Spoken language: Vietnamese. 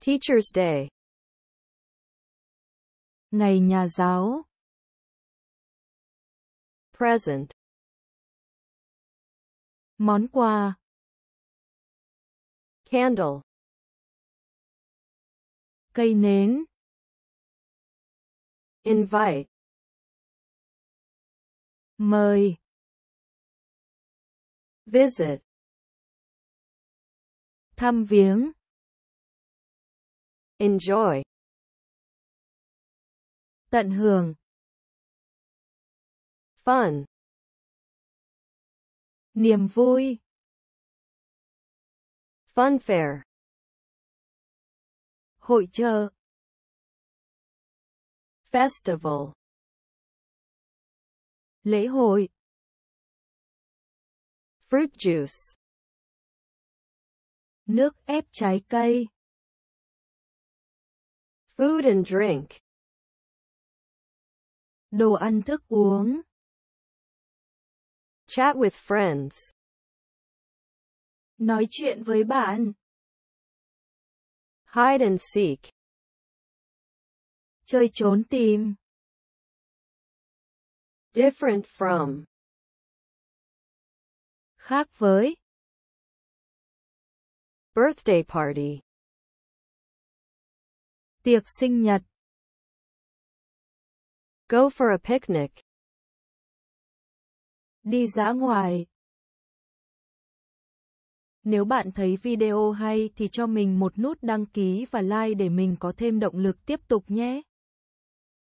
Teacher's Day. Ngày nhà giáo. Present. Món quà. Candle. Cây nến. Invite. Mời. Visit. Thăm viếng. Enjoy. Tận hưởng. Fun. Niềm vui. Fun fair. Hội chợ. Festival. Lễ hội. Fruit juice. Nước ép trái cây. Food and drink. Đồ ăn thức uống. Chat with friends. Nói chuyện với bạn. Hide and seek. Chơi trốn tìm. Different from. Khác với. Birthday party. Tiệc sinh nhật. Go for a picnic. Đi dã ngoài. Nếu bạn thấy video hay thì cho mình một nút đăng ký và like để mình có thêm động lực tiếp tục nhé.